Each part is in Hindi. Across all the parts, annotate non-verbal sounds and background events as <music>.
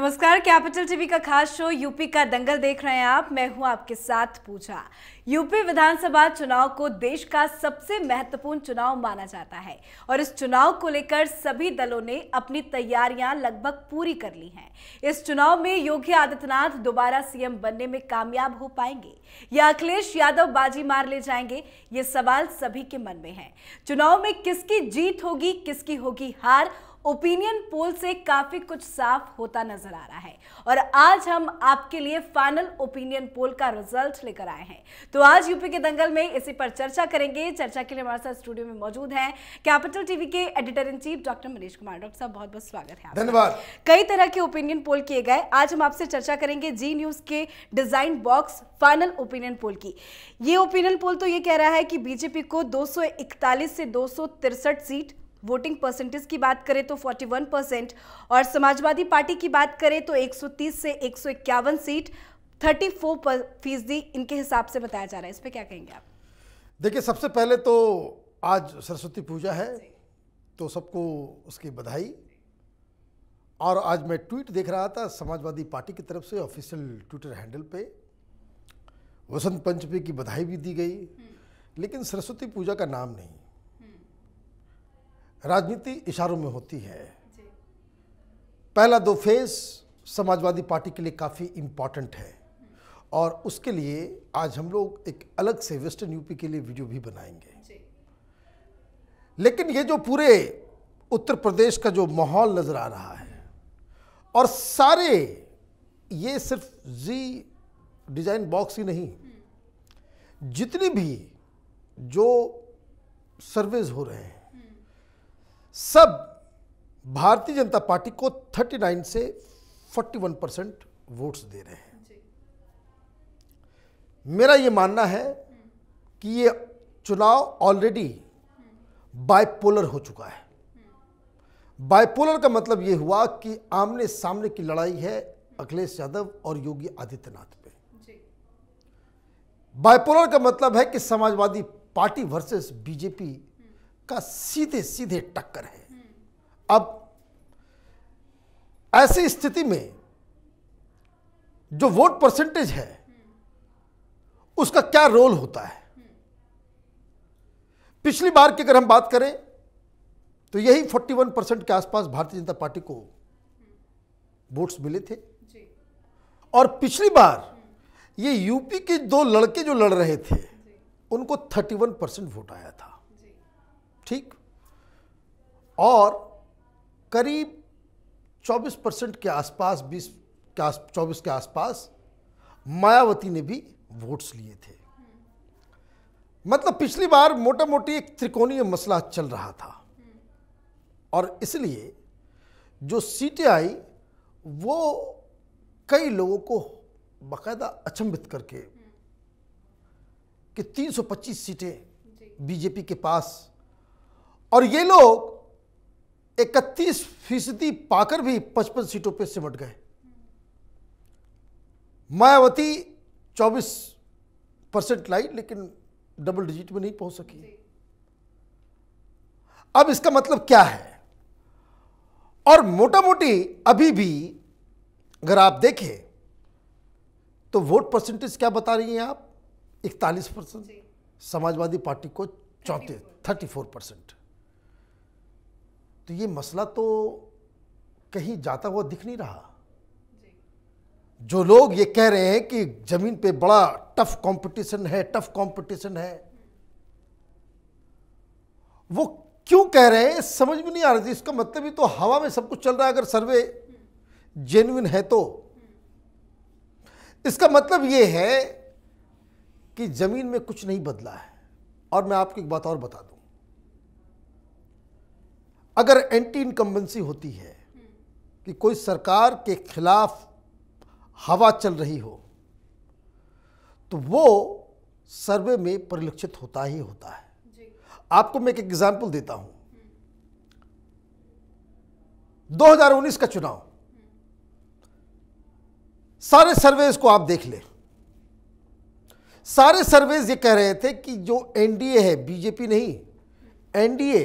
नमस्कार कैपिटल टीवी का खास शो यूपी का दंगल देख रहे हैं आप मैं हूं आपके साथ पूजा यूपी विधानसभा चुनाव को देश का सबसे महत्वपूर्ण चुनाव माना जाता है और इस चुनाव को लेकर सभी दलों ने अपनी तैयारियां लगभग पूरी कर ली हैं इस चुनाव में योगी आदित्यनाथ दोबारा सीएम बनने में कामयाब हो पाएंगे या अखिलेश यादव बाजी मार ले जाएंगे ये सवाल सभी के मन में है चुनाव में किसकी जीत होगी किसकी होगी हार ओपिनियन पोल से काफी कुछ साफ होता नजर आ रहा है और आज हम आपके लिए फाइनल ओपिनियन पोल का रिजल्ट लेकर आए हैं तो आज यूपी के दंगल में इसी पर चर्चा करेंगे चर्चा के लिए हमारे साथ स्टूडियो में मौजूद हैं कैपिटल टीवी के editor in chief doctor Manish Kumar doctor साहब बहुत बहुत स्वागत है धन्यवाद कई तरह के ओपिनियन पोल किए गए आज हम आपसे चर्चा करेंगे जी न्यूज के design box final opinion poll की ये ओपिनियन पोल तो ये कह रहा है कि बीजेपी को दो से दो सीट वोटिंग परसेंटेज की बात करें तो 41 परसेंट और समाजवादी पार्टी की बात करें तो 130 से एक सीट 34 फीसदी इनके हिसाब से बताया जा रहा है इस पर क्या कहेंगे आप देखिए सबसे पहले तो आज सरस्वती पूजा है तो सबको उसकी बधाई और आज मैं ट्वीट देख रहा था समाजवादी पार्टी की तरफ से ऑफिशियल ट्विटर हैंडल पे वसंत पंचमी की बधाई भी दी गई हम्म। लेकिन सरस्वती पूजा का नाम नहीं राजनीति इशारों में होती है पहला दो फेज समाजवादी पार्टी के लिए काफ़ी इम्पॉर्टेंट है और उसके लिए आज हम लोग एक अलग से वेस्टर्न यूपी के लिए वीडियो भी बनाएंगे लेकिन ये जो पूरे उत्तर प्रदेश का जो माहौल नज़र आ रहा है और सारे ये सिर्फ जी डिज़ाइन बॉक्स ही नहीं हम्म। जितनी भी जो सर्वेज हो रहे हैं सब भारतीय जनता पार्टी को 39 से 41 परसेंट वोट्स दे रहे हैं मेरा ये मानना है कि ये चुनाव ऑलरेडी बाइपोलर हो चुका है बाइपोलर का मतलब ये हुआ कि आमने सामने की लड़ाई है अखिलेश यादव और योगी आदित्यनाथ पे बाइपोलर का मतलब है कि समाजवादी पार्टी वर्सेस बीजेपी का सीधे सीधे टक्कर है अब ऐसी स्थिति में जो वोट परसेंटेज है उसका क्या रोल होता है पिछली बार की अगर हम बात करें तो यही 41 परसेंट के आसपास भारतीय जनता पार्टी को वोट्स मिले थे और पिछली बार ये यूपी के दो लड़के जो लड़ रहे थे उनको 31 परसेंट वोट आया था ठीक और करीब 24 परसेंट के आसपास 20 के आस, 24 के आसपास मायावती ने भी वोट्स लिए थे मतलब पिछली बार मोटा मोटी एक त्रिकोणीय मसला चल रहा था और इसलिए जो सीटें आई वो कई लोगों को बाकायदा अचंभित करके कि 325 सीटें बीजेपी के पास और ये लोग इकतीस फीसदी पाकर भी पचपन सीटों पर सिमट गए मायावती चौबीस परसेंट लाई लेकिन डबल डिजिट में नहीं पहुंच सकी अब इसका मतलब क्या है और मोटा मोटी अभी भी अगर आप देखें तो वोट परसेंटेज क्या बता रही हैं आप इकतालीस परसेंट समाजवादी पार्टी को चौंतीस थर्टी फोर परसेंट तो ये मसला तो कहीं जाता हुआ दिख नहीं रहा जो लोग ये कह रहे हैं कि जमीन पे बड़ा टफ कंपटीशन है टफ कंपटीशन है वो क्यों कह रहे हैं समझ में नहीं आ रही इसका मतलब ही तो हवा में सब कुछ चल रहा है अगर सर्वे जेन्युन है तो इसका मतलब ये है कि ज़मीन में कुछ नहीं बदला है और मैं आपको एक बात और बता दूं अगर एंटी इनकम्बेंसी होती है कि कोई सरकार के खिलाफ हवा चल रही हो तो वो सर्वे में परिलक्षित होता ही होता है आपको मैं एक एग्जाम्पल देता हूं 2019 का चुनाव सारे सर्वेज को आप देख ले सारे सर्वेज ये कह रहे थे कि जो एनडीए है बीजेपी नहीं एनडीए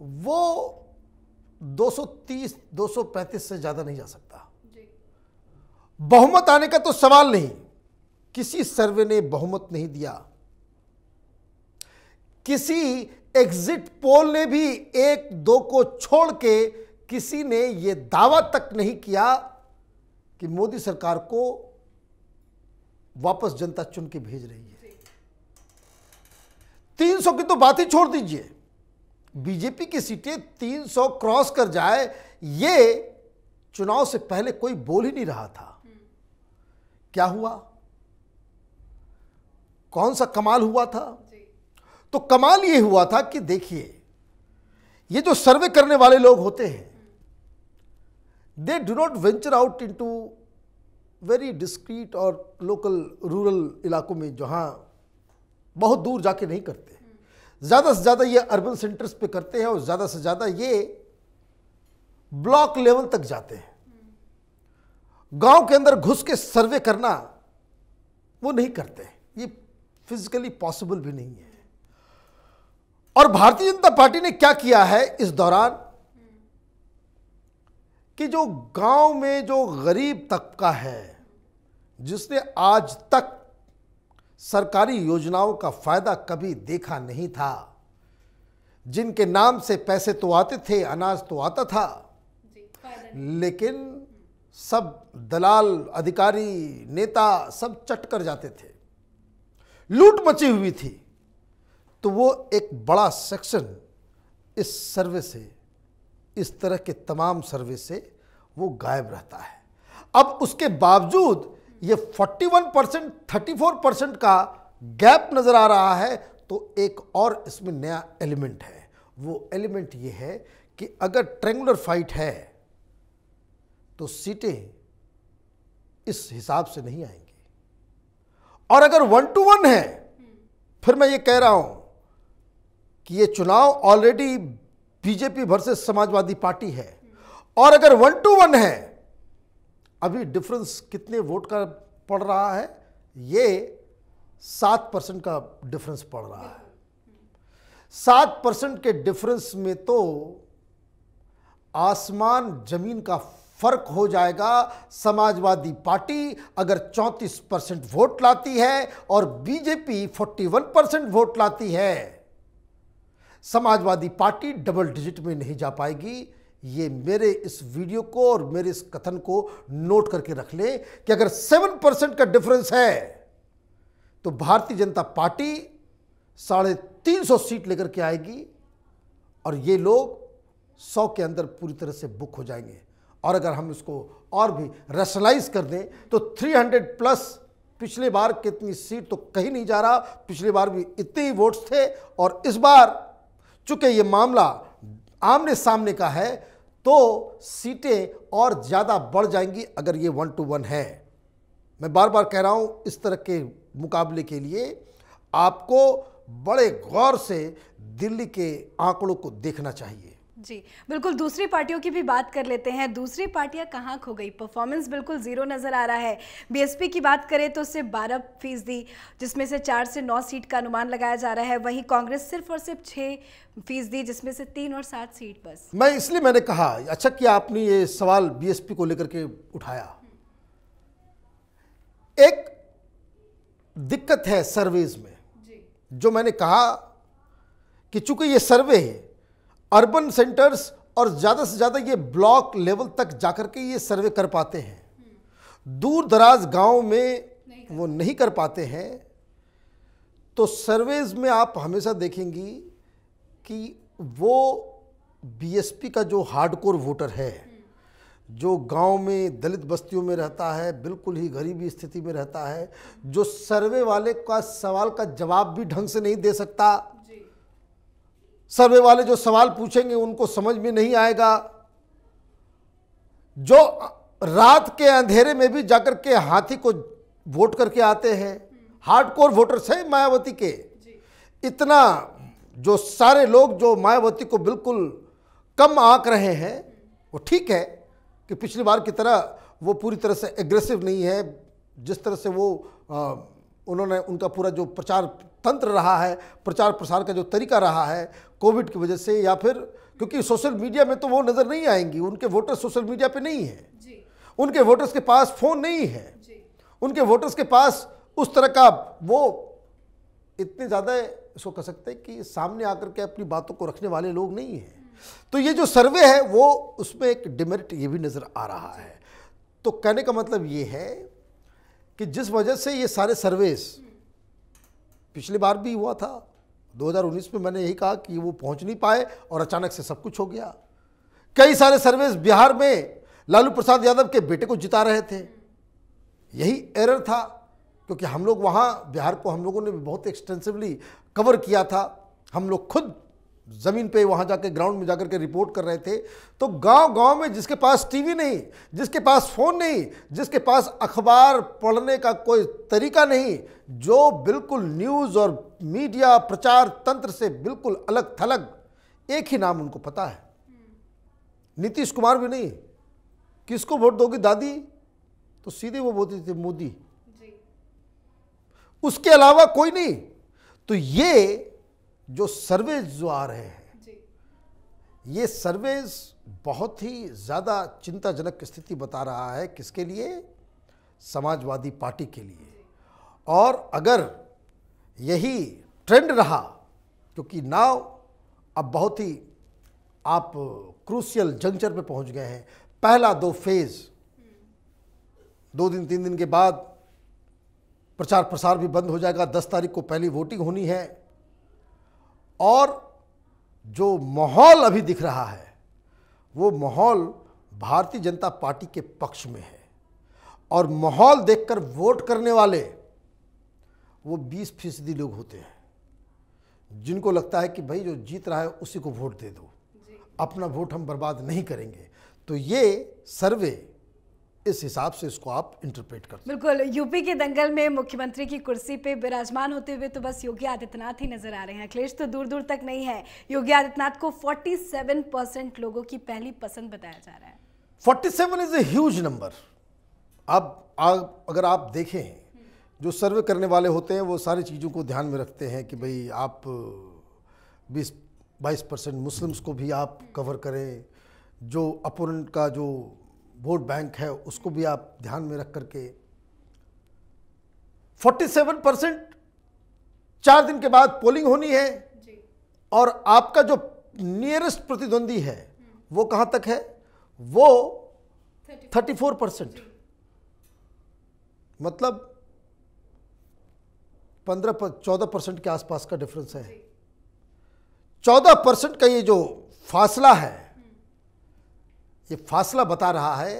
वो 230 235 से ज़्यादा नहीं जा सकता बहुमत आने का तो सवाल नहीं किसी सर्वे ने बहुमत नहीं दिया किसी एग्जिट पोल ने भी एक दो को छोड़ के किसी ने यह दावा तक नहीं किया कि मोदी सरकार को वापस जनता चुन के भेज रही है 300 की तो बात ही छोड़ दीजिए बीजेपी की सीटें 300 क्रॉस कर जाए ये चुनाव से पहले कोई बोल ही नहीं रहा था क्या हुआ कौन सा कमाल हुआ था तो कमाल ये हुआ था कि देखिए ये जो सर्वे करने वाले लोग होते हैं they do not venture out into very discreet और लोकल रूरल इलाकों में जहां बहुत दूर जाके नहीं करते ज़्यादा से ज़्यादा ये अर्बन सेंटर्स पे करते हैं और ज़्यादा से ज़्यादा ये ब्लॉक लेवल तक जाते हैं गांव के अंदर घुस के सर्वे करना वो नहीं करते ये फिजिकली पॉसिबल भी नहीं है और भारतीय जनता पार्टी ने क्या किया है इस दौरान कि जो गांव में जो गरीब तबका है जिसने आज तक सरकारी योजनाओं का फायदा कभी देखा नहीं था जिनके नाम से पैसे तो आते थे अनाज तो आता था लेकिन सब दलाल अधिकारी नेता सब चट कर जाते थे लूट मची हुई थी तो वो एक बड़ा सेक्शन इस सर्वे से इस तरह के तमाम सर्वे से वो गायब रहता है अब उसके बावजूद ये 41 परसेंट थर्टी परसेंट का गैप नज़र आ रहा है तो एक और इसमें नया एलिमेंट है वो एलिमेंट ये है कि अगर ट्रेंगुलर फाइट है तो सीटें इस हिसाब से नहीं आएंगी और अगर वन टू वन है फिर मैं ये कह रहा हूं कि ये चुनाव already BJP versus Samajwadi Party है और अगर वन टू वन है अभी डिफरेंस कितने वोट का पड़ रहा है ये सात परसेंट का डिफरेंस पड़ रहा है सात परसेंट के डिफरेंस में तो आसमान जमीन का फर्क हो जाएगा समाजवादी पार्टी अगर 34 परसेंट वोट लाती है और बीजेपी 41 परसेंट वोट लाती है समाजवादी पार्टी डबल डिजिट में नहीं जा पाएगी ये मेरे इस वीडियो को और मेरे इस कथन को नोट करके रख लें कि अगर सेवन परसेंट का डिफरेंस है तो भारतीय जनता पार्टी साढ़े तीन सौ सीट लेकर के आएगी और ये लोग सौ के अंदर पूरी तरह से बुक हो जाएंगे और अगर हम इसको और भी रैशनलाइज कर दें तो 300 प्लस पिछले बार कितनी सीट तो कहीं नहीं जा रहा पिछले बार भी इतने ही वोट्स थे और इस बार चूंकि ये मामला आमने सामने का है तो सीटें और ज़्यादा बढ़ जाएंगी अगर ये वन टू वन है मैं बार बार कह रहा हूँ इस तरह के मुकाबले के लिए आपको बड़े गौर से दिल्ली के आंकड़ों को देखना चाहिए जी बिल्कुल दूसरी पार्टियों की भी बात कर लेते हैं दूसरी पार्टियां कहाँ खो गई परफॉर्मेंस बिल्कुल ज़ीरो नज़र आ रहा है बीएसपी की बात करें तो उससे बारह फीसदी जिसमें से चार से नौ सीट का अनुमान लगाया जा रहा है वहीं कांग्रेस सिर्फ और सिर्फ छह फीसदी जिसमें से तीन और सात सीट बस मैं इसलिए मैंने कहा अच्छा कि आपने ये सवाल बी को लेकर के उठाया एक दिक्कत है सर्वेज में जी जो मैंने कहा कि चूंकि ये सर्वे है अर्बन सेंटर्स और ज़्यादा से ज़्यादा ये ब्लॉक लेवल तक जाकर के ये सर्वे कर पाते हैं दूर दराज गाँव में वो नहीं कर पाते हैं तो सर्वेज में आप हमेशा देखेंगी कि वो बीएसपी का जो हार्डकोर वोटर है जो गांव में दलित बस्तियों में रहता है बिल्कुल ही गरीबी स्थिति में रहता है जो सर्वे वाले का सवाल का जवाब भी ढंग से नहीं दे सकता सर्वे वाले जो सवाल पूछेंगे उनको समझ में नहीं आएगा जो रात के अंधेरे में भी जाकर के हाथी को वोट करके आते हैं हार्डकोर वोटर्स हैं मायावती के इतना जो सारे लोग जो मायावती को बिल्कुल कम आंक रहे हैं वो ठीक है कि पिछली बार की तरह वो पूरी तरह से एग्रेसिव नहीं है जिस तरह से वो आ, उन्होंने उनका पूरा जो प्रचार तंत्र रहा है प्रचार प्रसार का जो तरीका रहा है कोविड की वजह से या फिर क्योंकि सोशल मीडिया में तो वो नज़र नहीं आएंगी उनके वोटर सोशल मीडिया पे नहीं है उनके वोटर्स के पास फ़ोन नहीं है जी। उनके वोटर्स के पास उस तरह का वो इतने ज़्यादा इसको कह सकते हैं कि सामने आकर के अपनी बातों को रखने वाले लोग नहीं हैं हम्म। तो ये जो सर्वे है वो उसमें एक डिमेरिट ये भी नज़र आ रहा है तो कहने का मतलब ये है कि जिस वजह से ये सारे सर्वेस हम्म। पिछली बार भी हुआ था 2019 में मैंने यही कहा कि वो पहुंच नहीं पाए और अचानक से सब कुछ हो गया कई सारे सर्वेस बिहार में लालू प्रसाद यादव के बेटे को जिता रहे थे यही एरर था क्योंकि हम लोग वहाँ बिहार को हम लोगों ने बहुत एक्सटेंसिवली कवर किया था हम लोग खुद ज़मीन पे वहाँ जाके ग्राउंड में जाकर के रिपोर्ट कर रहे थे तो गांव गांव में जिसके पास टीवी नहीं जिसके पास फ़ोन नहीं जिसके पास अखबार पढ़ने का कोई तरीका नहीं जो बिल्कुल न्यूज़ और मीडिया प्रचार तंत्र से बिल्कुल अलग थलग एक ही नाम उनको पता है नीतीश कुमार भी नहीं किसको वोट दोगी दादी तो सीधे वो बोलते थे मोदी उसके अलावा कोई नहीं तो ये जो सर्वेज जो आ रहे हैं ये सर्वेज बहुत ही ज़्यादा चिंताजनक स्थिति बता रहा है किसके लिए समाजवादी पार्टी के लिए और अगर यही ट्रेंड रहा क्योंकि नाव अब बहुत ही आप क्रूशियल जंक्चर पे पहुंच गए हैं पहला दो फेज़ दो दिन तीन दिन के बाद प्रचार प्रसार भी बंद हो जाएगा दस तारीख को पहली वोटिंग होनी है और जो माहौल अभी दिख रहा है वो माहौल भारतीय जनता पार्टी के पक्ष में है और माहौल देखकर वोट करने वाले वो 20 फीसदी लोग होते हैं जिनको लगता है कि भाई जो जीत रहा है उसी को वोट दे दो अपना वोट हम बर्बाद नहीं करेंगे तो ये सर्वे इस हिसाब से इसको आप इंटरप्रेट कर बिल्कुल यूपी के दंगल में मुख्यमंत्री की कुर्सी पे विराजमान होते हुए तो बस योगी आदित्यनाथ ही नजर आ रहे हैं अखिलेश तो दूर दूर तक नहीं है योगी आदित्यनाथ को 47 परसेंट लोगों की पहली पसंद बताया जा रहा है 47 इज ए ह्यूज नंबर अब अगर आप देखें जो सर्वे करने वाले होते हैं वो सारी चीज़ों को ध्यान में रखते हैं कि भाई आप बीस बाईस परसेंट मुस्लिम्स को भी आप कवर करें जो अपोनेंट का जो वोट बैंक है उसको भी आप ध्यान में रख करके 47 परसेंट चार दिन के बाद पोलिंग होनी है और आपका जो नियरेस्ट प्रतिद्वंदी है हम्म। वो कहां तक है वो 34 परसेंट मतलब 15 चौदह परसेंट के आसपास का डिफरेंस है 14 परसेंट का ये जो फासला है ये फासला बता रहा है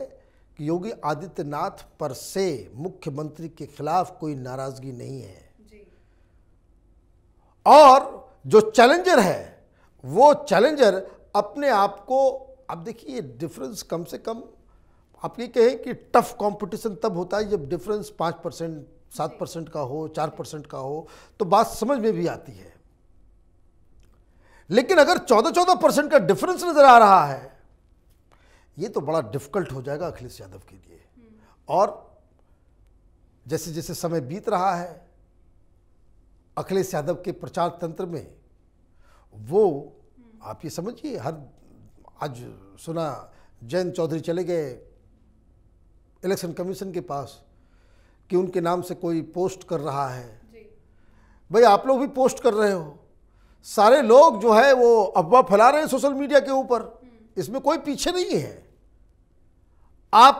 कि योगी आदित्यनाथ पर से मुख्यमंत्री के खिलाफ कोई नाराजगी नहीं है और जो चैलेंजर है वो चैलेंजर अपने आप को अब देखिए ये डिफरेंस कम से कम आप ये कहें कि टफ कंपटीशन तब होता है जब डिफरेंस पाँच परसेंट सात परसेंट का हो चार परसेंट का हो तो बात समझ में भी आती है लेकिन अगर चौदह चौदह परसेंट का डिफरेंस नज़र आ रहा है ये तो बड़ा डिफिकल्ट हो जाएगा अखिलेश यादव के लिए और जैसे जैसे समय बीत रहा है अखिलेश यादव के प्रचार तंत्र में वो आप ये समझिए हर आज सुना जयंत चौधरी चले गए इलेक्शन कमीशन के पास कि उनके नाम से कोई पोस्ट कर रहा है भाई आप लोग भी पोस्ट कर रहे हो सारे लोग जो है वो अफवाह फैला रहे हैं सोशल मीडिया के ऊपर हम्म। इसमें कोई पीछे नहीं है आप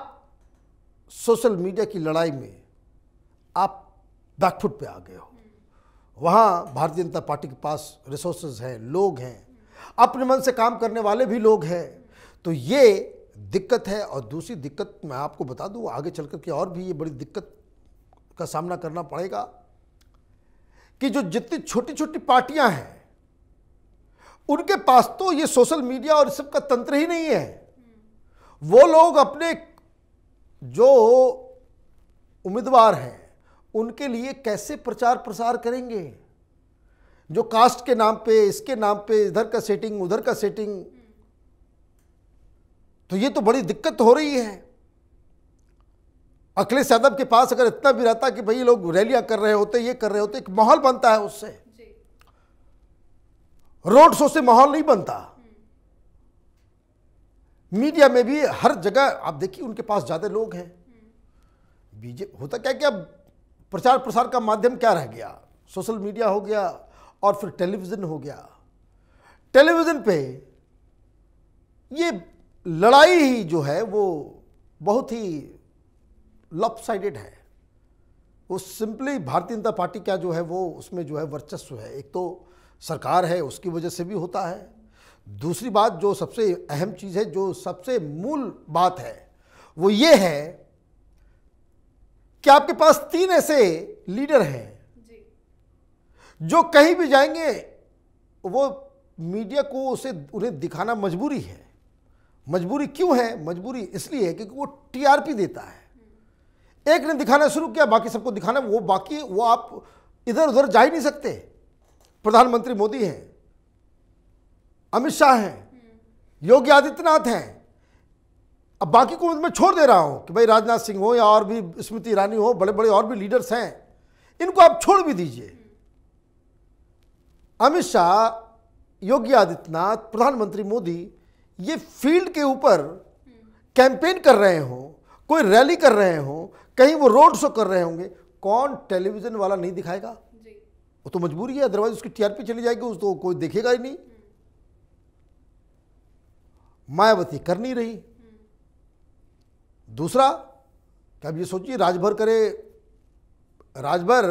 सोशल मीडिया की लड़ाई में आप बैकफुट पे आ गए हो वहाँ भारतीय जनता पार्टी के पास रिसोर्सेज हैं लोग हैं अपने मन से काम करने वाले भी लोग हैं तो ये दिक्कत है और दूसरी दिक्कत मैं आपको बता दूँ आगे चल कर के और भी ये बड़ी दिक्कत का सामना करना पड़ेगा कि जो जितनी छोटी छोटी पार्टियाँ हैं उनके पास तो ये सोशल मीडिया और इस तंत्र ही नहीं है वो लोग अपने जो उम्मीदवार हैं उनके लिए कैसे प्रचार प्रसार करेंगे जो कास्ट के नाम पे इसके नाम पे इधर का सेटिंग उधर का सेटिंग तो ये तो बड़ी दिक्कत हो रही है अखिलेश यादव के पास अगर इतना भी रहता कि भाई लोग रैलियां कर रहे होते ये कर रहे होते एक माहौल बनता है उससे रोड शो से माहौल नहीं बनता मीडिया में भी हर जगह आप देखिए उनके पास ज़्यादा लोग हैं बीजेपी होता क्या क्या प्रचार प्रसार का माध्यम क्या रह गया सोशल मीडिया हो गया और फिर टेलीविज़न हो गया टेलीविज़न पे ये लड़ाई ही जो है वो बहुत ही साइडेड है वो सिंपली भारतीय जनता पार्टी का जो है वो उसमें जो है वर्चस्व है एक तो सरकार है उसकी वजह से भी होता है दूसरी बात जो सबसे अहम चीज़ है जो सबसे मूल बात है वो ये है कि आपके पास तीन ऐसे लीडर हैं जो कहीं भी जाएंगे वो मीडिया को उसे उन्हें दिखाना मजबूरी है मजबूरी क्यों है मजबूरी इसलिए है क्योंकि वो टीआरपी देता है एक ने दिखाना शुरू किया बाकी सबको दिखाना वो बाकी वो आप इधर उधर जा ही नहीं सकते प्रधानमंत्री मोदी हैं अमित शाह हैं योगी आदित्यनाथ हैं अब बाकी को मैं छोड़ दे रहा हूँ कि भाई राजनाथ सिंह हो या और भी स्मृति ईरानी हो बड़े बड़े और भी लीडर्स हैं इनको आप छोड़ भी दीजिए अमित शाह योगी आदित्यनाथ प्रधानमंत्री मोदी ये फील्ड के ऊपर कैंपेन कर रहे हों कोई रैली कर रहे हों कहीं वो रोड शो कर रहे होंगे कौन टेलीविज़न वाला नहीं दिखाएगा वो तो मजबूरी है अदरवाइज उसकी टीआरपी चली जाएगी उसको कोई देखेगा ही नहीं मायावती कर नहीं रही दूसरा क्या ये सोचिए राजभर करे राजभर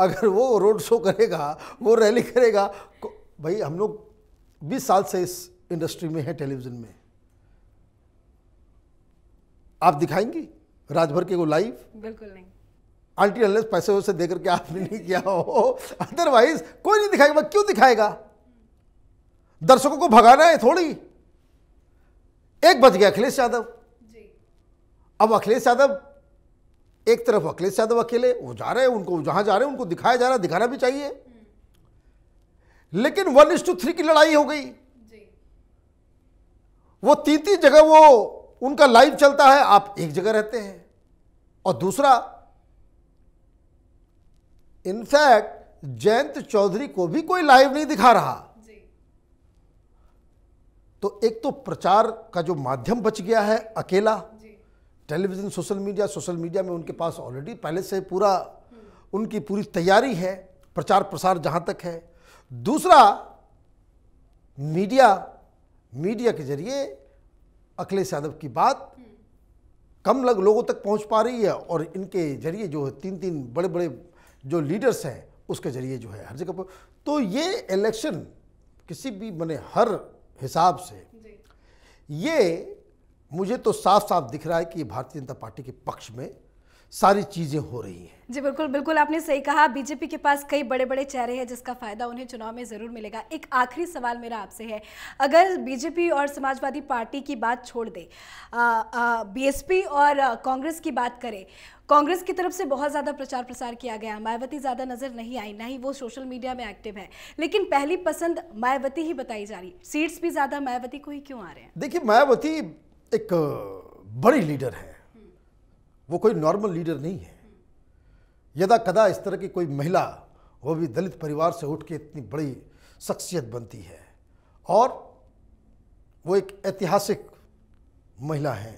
अगर वो रोड शो करेगा वो रैली करेगा भाई हम लोग बीस साल से इस इंडस्ट्री में है टेलीविज़न में आप दिखाएंगी राजभर के को लाइव बिल्कुल नहीं आंटी अनलेस पैसे वैसे देकर के आपने नहीं किया हो अदरवाइज कोई नहीं दिखाएगा क्यों दिखाएगा दर्शकों को भगाना है थोड़ी एक बच गया अखिलेश यादव अब अखिलेश यादव एक तरफ अखिलेश यादव अकेले वो जा रहे हैं उनको जहां जा रहे हैं उनको दिखाया जा रहा है दिखाना भी चाहिए हम्म। लेकिन वन इज टू थ्री की लड़ाई हो गई वो तीन तीन जगह वो उनका लाइव चलता है आप एक जगह रहते हैं और दूसरा इनफैक्ट जयंत चौधरी को भी कोई लाइव नहीं दिखा रहा तो एक तो प्रचार का जो माध्यम बच गया है अकेला television social media social media में उनके पास ऑलरेडी पहले से पूरा उनकी पूरी तैयारी है प्रचार प्रसार जहाँ तक है दूसरा मीडिया मीडिया के जरिए अखिलेश यादव की बात कम लग लोगों तक पहुंच पा रही है और इनके जरिए जो है तीन तीन बड़े बड़े जो लीडर्स हैं उसके जरिए जो है हर जगह पर तो ये इलेक्शन किसी भी मैंने हर हिसाब से ये मुझे तो साफ साफ दिख रहा है कि भारतीय जनता पार्टी के पक्ष में सारी चीजें हो रही हैं जी बिल्कुल बिल्कुल आपने सही कहा बीजेपी के पास कई बड़े बड़े चेहरे हैं जिसका फायदा उन्हें चुनाव में जरूर मिलेगा एक आखिरी सवाल मेरा आपसे है अगर बीजेपी और समाजवादी पार्टी की बात छोड़ दे बीएसपी और कांग्रेस की बात करें कांग्रेस की तरफ से बहुत ज़्यादा प्रचार प्रसार किया गया मायावती ज़्यादा नज़र नहीं आई ना ही वो सोशल मीडिया में एक्टिव है लेकिन पहली पसंद मायावती ही बताई जा रही सीट्स भी ज़्यादा मायावती को ही क्यों आ रहे हैं देखिए मायावती एक बड़ी लीडर है वो कोई नॉर्मल लीडर नहीं है यदा कदा इस तरह की कोई महिला वो भी दलित परिवार से उठ के इतनी बड़ी शख्सियत बनती है और वो एक ऐतिहासिक महिला है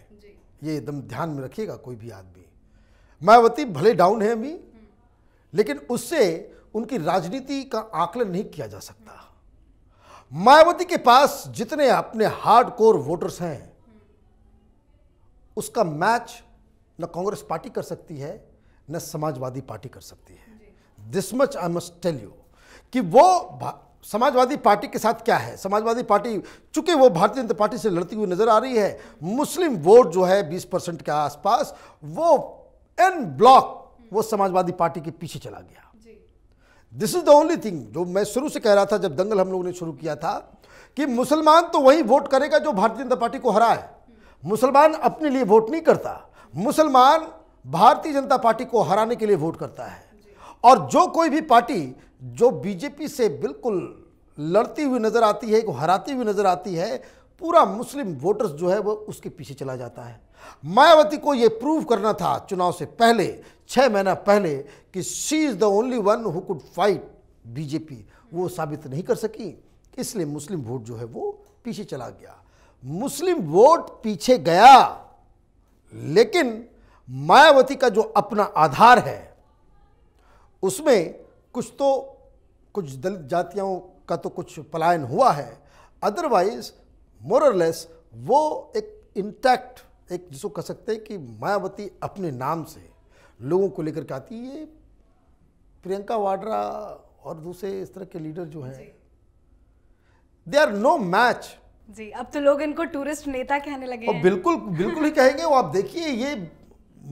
ये एकदम ध्यान में रखिएगा कोई भी आदमी मायावती भले डाउन है अभी लेकिन उससे उनकी राजनीति का आकलन नहीं किया जा सकता मायावती के पास जितने अपने हार्ड कोर वोटर्स हैं उसका मैच न कांग्रेस पार्टी कर सकती है न समाजवादी पार्टी कर सकती है this much I must tell you कि वो समाजवादी पार्टी के साथ क्या है समाजवादी पार्टी चूंकि वो भारतीय जनता पार्टी से लड़ती हुई नजर आ रही है मुस्लिम वोट जो है 20 परसेंट के आसपास वो एन ब्लॉक वो समाजवादी पार्टी के पीछे चला गया this is the only thing जो मैं शुरू से कह रहा था जब दंगल हम लोगों ने शुरू किया था कि मुसलमान तो वही वोट करेगा जो भारतीय जनता पार्टी को हराए मुसलमान अपने लिए वोट नहीं करता मुसलमान भारतीय जनता पार्टी को हराने के लिए वोट करता है और जो कोई भी पार्टी जो बीजेपी से बिल्कुल लड़ती हुई नज़र आती है को हराती हुई नज़र आती है पूरा मुस्लिम वोटर्स जो है वो उसके पीछे चला जाता है मायावती को ये प्रूव करना था चुनाव से पहले छः महीना पहले कि she is the only one who could fight BJP वो साबित नहीं कर सकी इसलिए मुस्लिम वोट जो है वो पीछे चला गया मुस्लिम वोट पीछे गया लेकिन मायावती का जो अपना आधार है उसमें कुछ तो कुछ दलित जातियों का तो कुछ पलायन हुआ है अदरवाइज मोरलेस वो एक इंटैक्ट एक जिसको कह सकते हैं कि मायावती अपने नाम से लोगों को लेकर के आती है प्रियंका वाड्रा और दूसरे इस तरह के लीडर जो हैं दे आर नो मैच जी अब तो लोग इनको टूरिस्ट नेता कहने लगे हैं। बिल्कुल बिल्कुल ही कहेंगे वो आप देखिए ये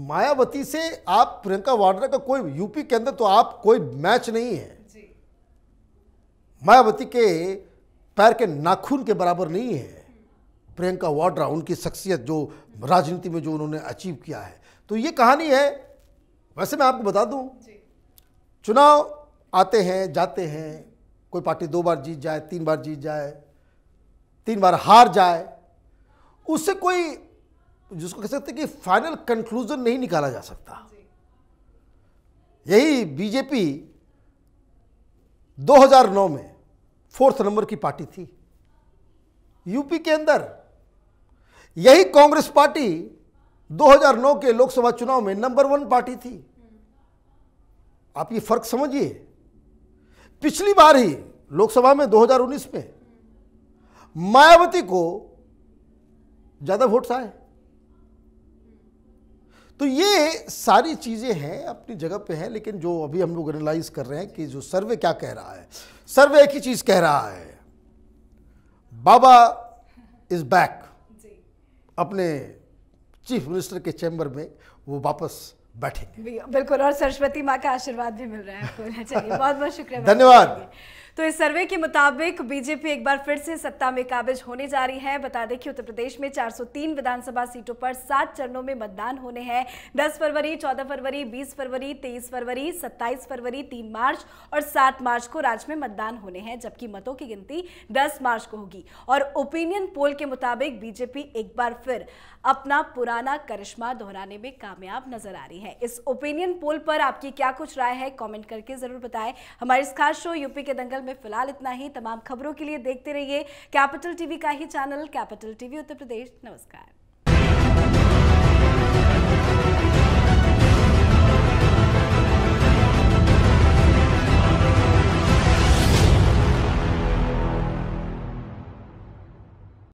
मायावती से आप प्रियंका वाड्रा का कोई यूपी के अंदर तो आप कोई मैच नहीं है जी। मायावती के पैर के नाखून के बराबर नहीं है प्रियंका वाड्रा उनकी शख्सियत जो राजनीति में जो उन्होंने अचीव किया है तो ये कहानी है वैसे मैं आपको बता दूं चुनाव आते हैं जाते हैं कोई पार्टी दो बार जीत जाए तीन बार जीत जाए तीन बार हार जाए उससे कोई जिसको कह सकते कि फाइनल कंक्लूजन नहीं निकाला जा सकता यही बीजेपी 2009 में फोर्थ नंबर की पार्टी थी यूपी के अंदर यही कांग्रेस पार्टी 2009 के लोकसभा चुनाव में नंबर वन पार्टी थी आप ये फर्क समझिए पिछली बार ही लोकसभा में 2019 में मायावती को ज्यादा वोट्स आए तो ये सारी चीज़ें हैं अपनी जगह पे हैं लेकिन जो अभी हम लोग एनालाइज कर रहे हैं कि जो सर्वे क्या कह रहा है सर्वे एक ही चीज़ कह रहा है बाबा इज बैक अपने चीफ मिनिस्टर के चैम्बर में वो वापस बैठेंगे बिल्कुल और सरस्वती माँ का आशीर्वाद भी मिल रहा है आपको बहुत बहुत शुक्रिया <laughs> धन्यवाद तो इस सर्वे के मुताबिक बीजेपी एक बार फिर से सत्ता में काबिज होने जा रही है बता दें कि उत्तर प्रदेश में 403 विधानसभा सीटों पर सात चरणों में मतदान होने हैं 10 फरवरी 14 फरवरी 20 फरवरी 23 फरवरी 27 फरवरी 3 मार्च और 7 मार्च को राज्य में मतदान होने हैं जबकि मतों की गिनती दस मार्च को होगी और ओपिनियन पोल के मुताबिक बीजेपी एक बार फिर अपना पुराना करिश्मा दोहराने में कामयाब नजर आ रही है इस ओपिनियन पोल पर आपकी क्या कुछ राय है कॉमेंट करके जरूर बताएं हमारे इस खास शो यूपी के दंगल में फिलहाल इतना ही तमाम खबरों के लिए देखते रहिए कैपिटल टीवी का ही channel capital TV Uttar Pradesh नमस्कार